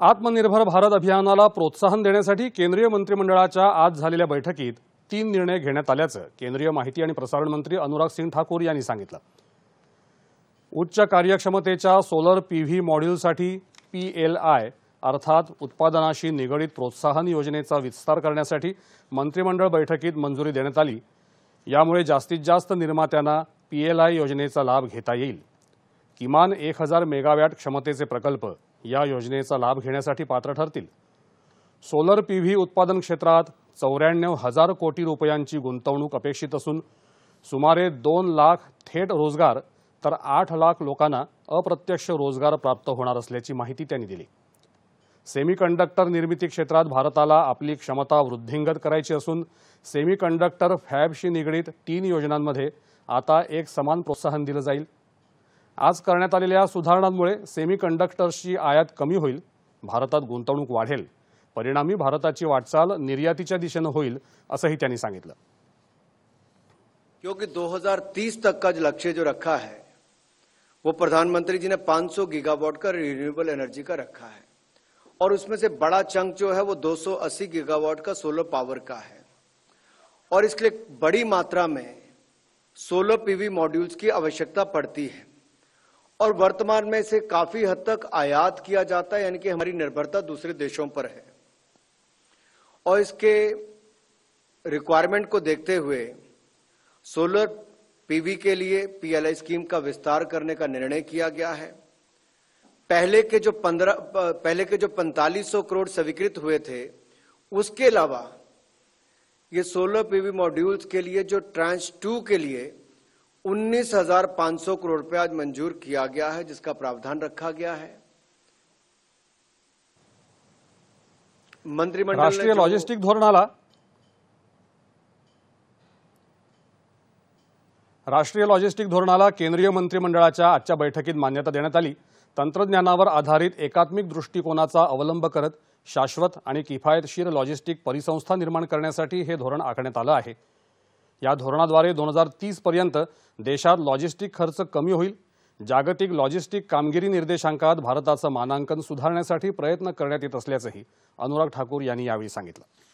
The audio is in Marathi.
आत्मनिर्भर भारत अभियानाला प्रोत्साहन देण्यासाठी केंद्रीय मंत्रिमंडळाच्या आज झालेल्या बैठकीत तीन निर्णय घेण्यात आल्याचं केंद्रीय माहिती आणि प्रसारण मंत्री अनुराग सिंग ठाकूर यांनी सांगितलं उच्च कार्यक्षमतेच्या सोलर पी व्ही मॉड्यूलसाठी पी एल आय अर्थात उत्पादनाशी निगडीत प्रोत्साहन योजनेचा विस्तार करण्यासाठी मंत्रिमंडळ बैठकीत मंजुरी देण्यात आली यामुळे जास्तीत जास्त निर्मात्यांना पीएलआय योजनेचा लाभ घेता येईल किमान एक हजार मेगावॅट क्षमतेचे प्रकल्प या योजनेचा लाभ घेण्यासाठी पात्र ठरतील सोलर पी व्ही उत्पादन क्षेत्रात चौऱ्याण्णव हजार कोटी रुपयांची गुंतवणूक अपेक्षित असून सुमारे दोन लाख थेट रोजगार तर आठ लाख लोकांना अप्रत्यक्ष रोजगार प्राप्त होणार असल्याची माहिती त्यांनी दिली सेमीकंडक्टर निर्मिती क्षेत्रात भारताला आपली क्षमता वृद्धिंगत करायची असून सेमीकंडक्टर फॅबशी निगडीत तीन योजनांमध्ये आता एक समान प्रोत्साहन दिलं जाईल आज कर सुधारणा सुधारणांमुळे सेमी की आयात कमी हो भारत में गुंतवूक वढ़ेल परिणाम भारता की वटचल होईल दिशे त्यांनी संगित क्योंकि 2030 तक का जो लक्ष्य जो रखा है वो प्रधानमंत्री जी ने 500 गीगावाट का रिन्यूएबल एनर्जी का रखा है और उसमें से बड़ा चंक जो है वो 280 गीगावाट का सोलर पावर का है और इसके लिए बड़ी मात्रा में सोलर पीवी मॉड्यूल्स की आवश्यकता पड़ती है और वर्तमान में इसे काफी हद तक आयात किया जाता है यानी कि हमारी निर्भरता दूसरे देशों पर है और इसके रिक्वायरमेंट को देखते हुए सोलर पीवी के लिए पीएलआई स्कीम का विस्तार करने का निर्णय किया गया है पहले के जो पंद्रह पहले के जो सौ करोड़ स्वीकृत हुए थे उसके अलावा ये सोलर पीवी मॉड्यूल्स के लिए जो ट्रांस टू के लिए उन्नीस हजार करोड़ रुपया मंजूर किया गया है जिसका प्रावधान रखा गया है मंत्रिमंडल राष्ट्रीय लॉजिस्टिक धोरणाला राष्ट्रीय लॉजिस्टिक धोरणाला केंद्रीय मंत्रिमंडळाच्या आजच्या बैठकीत मान्यता देण्यात आली तंत्रज्ञानावर आधारित एकात्मिक दृष्टिकोनाचा अवलंब करत शाश्वत आणि किफायतशीर लॉजिस्टिक परिसंस्था निर्माण करण्यासाठी हे धोरण आखण्यात आलं आहे या धोरणाद्वारे दोन हजार तीस पर्यंत देशात लॉजिस्टिक खर्च कमी होईल जागतिक लॉजिस्टिक कामगिरी निर्देशांकात भारताचं मानांकन सुधारण्यासाठी प्रयत्न करण्यात येत असल्याचंही अनुराग ठाकूर यांनी यावेळी सांगितलं